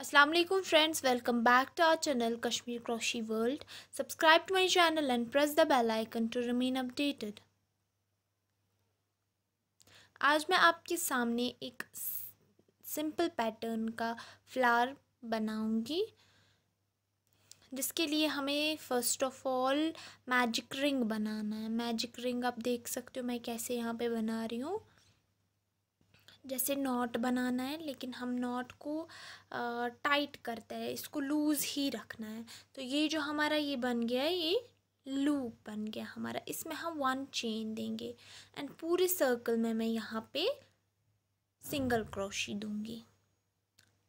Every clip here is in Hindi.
Aslam friends welcome back to our channel Kashmir crochet world subscribe to my channel and press the bell icon to remain updated आज मैं आपके सामने एक सिंपल पैटर्न का फ्लावर बनाऊंगी जिसके लिए हमें first of all magic ring बनाना है मैजिक रिंग आप देख सकते हो मैं कैसे यहाँ पे बना रही हूँ जैसे नॉट बनाना है लेकिन हम नॉट को आ, टाइट करते हैं इसको लूज़ ही रखना है तो ये जो हमारा ये बन गया है ये लूप बन गया हमारा इसमें हम वन चेन देंगे एंड पूरे सर्कल में मैं यहाँ पे सिंगल क्रोशी दूंगी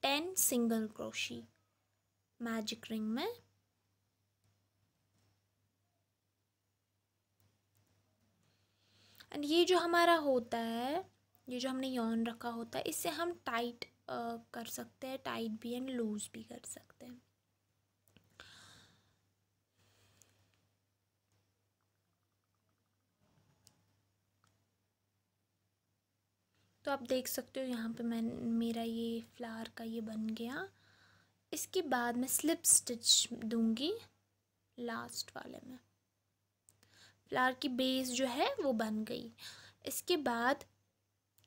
ten single crochet magic ring में एंड ये जो हमारा होता है ये जो हमने यौन रखा होता है इससे हम टाइट कर सकते हैं टाइट भी एंड लूज भी कर सकते हैं तो आप देख सकते हो यहाँ पे मैं मेरा ये फ्लावर का ये बन गया इसके बाद मैं स्लिप स्टिच दूंगी लास्ट वाले में फ्लावर की बेस जो है वो बन गई इसके बाद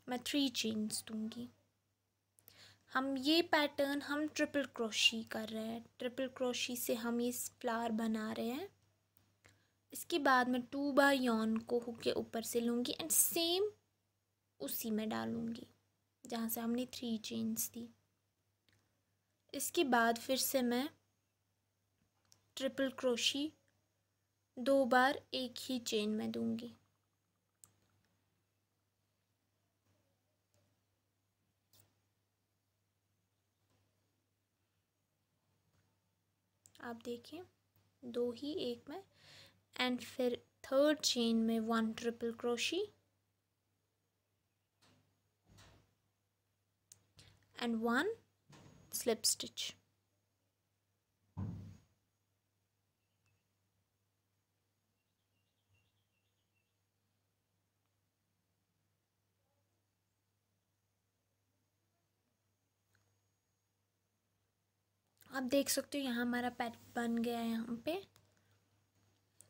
मैं थ्री चेन्स दूंगी हम ये पैटर्न हम ट्रिपल क्रोशी कर रहे हैं ट्रिपल क्रोशी से हम ये फ्लावर बना रहे हैं इसके बाद मैं टू बार यॉन को हुक के ऊपर से लूँगी एंड सेम उसी में डालूँगी जहाँ से हमने थ्री चेन्स दी इसके बाद फिर से मैं ट्रिपल क्रोशी दो बार एक ही चेन में दूँगी आप देखें दो ही एक में एंड फिर थर्ड चेन में one triple crochet and one slip stitch आप देख सकते हो यहाँ हमारा पैट बन गया है यहाँ पे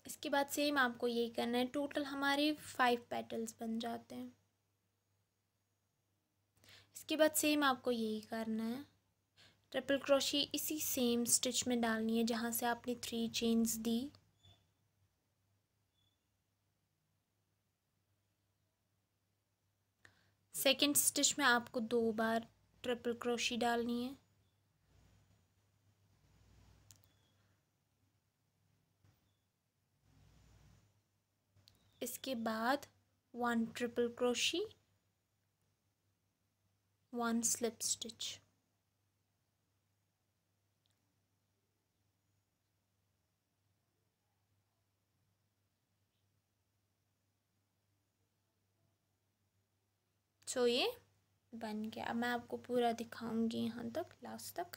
इसके बाद सेम आपको यही करना है टोटल हमारे फाइव पेटल्स बन जाते हैं इसके बाद सेम आपको यही करना है ट्रिपल क्रोशी इसी सेम स्टिच में डालनी है जहाँ से आपने थ्री चेन्स दी सेकेंड स्टिच में आपको दो बार ट्रिपल क्रोशी डालनी है इसके बाद one triple crochet one slip stitch so ये बन गया मैं आपको पूरा दिखाऊंगी यहाँ तक लास्ट तक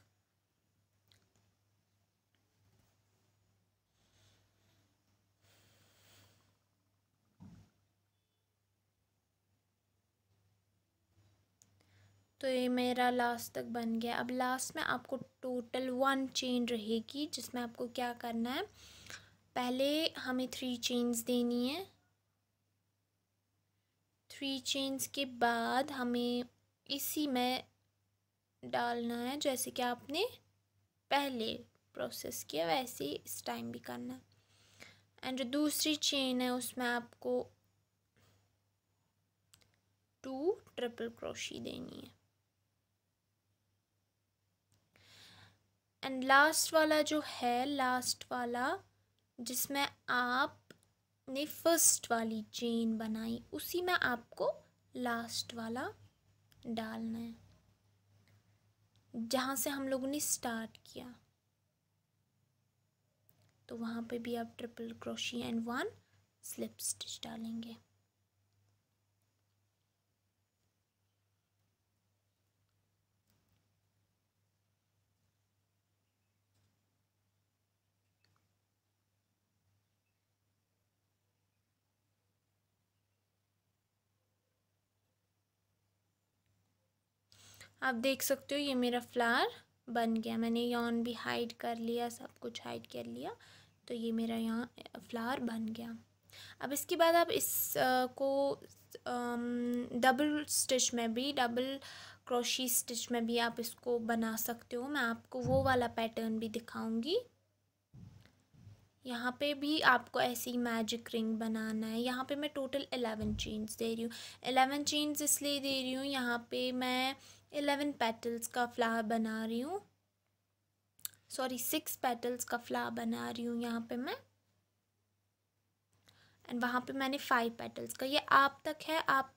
तो ये मेरा लास्ट तक बन गया अब लास्ट में आपको टोटल वन चेन रहेगी जिसमें आपको क्या करना है पहले हमें थ्री चेन्स देनी है थ्री चेन्स के बाद हमें इसी में डालना है जैसे कि आपने पहले प्रोसेस किया वैसे इस टाइम भी करना है एंड जो दूसरी चेन है उसमें आपको टू ट्रिपल क्रोशी देनी है एंड लास्ट वाला जो है लास्ट वाला जिसमें आप ने फर्स्ट वाली चेन बनाई उसी में आपको लास्ट वाला डालना है जहाँ से हम लोगों ने स्टार्ट किया तो वहाँ पे भी आप triple crochet and one slip stitch डालेंगे आप देख सकते हो ये मेरा फ्लावर बन गया मैंने यौन भी हाइड कर लिया सब कुछ हाइड कर लिया तो ये मेरा यहाँ फ्लावर बन गया अब इसके बाद आप इस आ, को डबल स्टिच में भी डबल क्रोशी स्टिच में भी आप इसको बना सकते हो मैं आपको वो वाला पैटर्न भी दिखाऊंगी यहाँ पे भी आपको ऐसी मैजिक रिंग बनाना है यहाँ पे मैं टोटल एलेवन चेन्स दे रही हूँ एलेवन चेन्स इसलिए दे रही हूँ यहाँ पे मैं एलेवन पेटल्स का फ्लावर बना रही हूँ सॉरी सिक्स पेटल्स का फ्लावर बना रही हूँ यहाँ पे मैं एंड वहाँ पे मैंने फाइव पेटल्स का ये आप तक है आप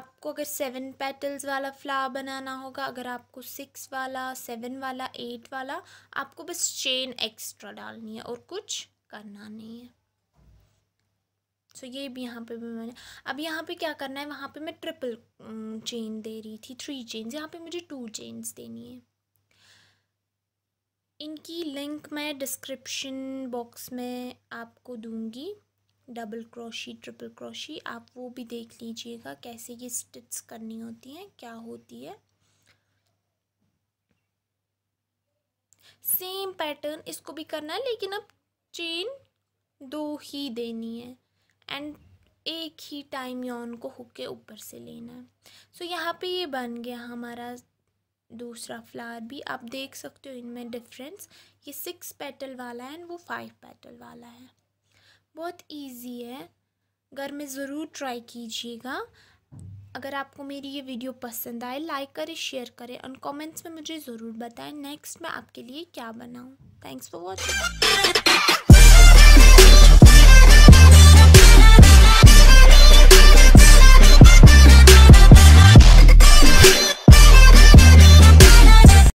आपको अगर सेवन पेटल्स वाला फ्लावर बनाना होगा अगर आपको सिक्स वाला सेवन वाला एट वाला आपको बस चेन एक्स्ट्रा डालनी है और कुछ करना नहीं है सो ये भी यहाँ पे भी मैंने अब यहाँ पे क्या करना है वहाँ पे मैं ट्रिपल चेन दे रही थी थ्री चेन्स यहाँ पे मुझे टू चेन्स देनी है इनकी लिंक मैं डिस्क्रिप्शन बॉक्स में आपको दूंगी डबल क्रोशी ट्रिपल क्रोशी आप वो भी देख लीजिएगा कैसे ये स्टिच करनी होती हैं क्या होती है सेम पैटर्न इसको भी करना है लेकिन अब चेन दो ही देनी है एंड एक ही टाइम यौन को हुक के ऊपर से लेना है सो so, यहाँ पे ये बन गया हमारा दूसरा फ्लावर भी आप देख सकते हो इनमें डिफरेंस ये सिक्स पेटल वाला है एंड वो फाइव पेटल वाला है बहुत इजी है घर में ज़रूर ट्राई कीजिएगा अगर आपको मेरी ये वीडियो पसंद आए लाइक करें शेयर करें और कमेंट्स में मुझे ज़रूर बताएं नेक्स्ट मैं आपके लिए क्या बनाऊं थैंक्स फॉर वॉचिंग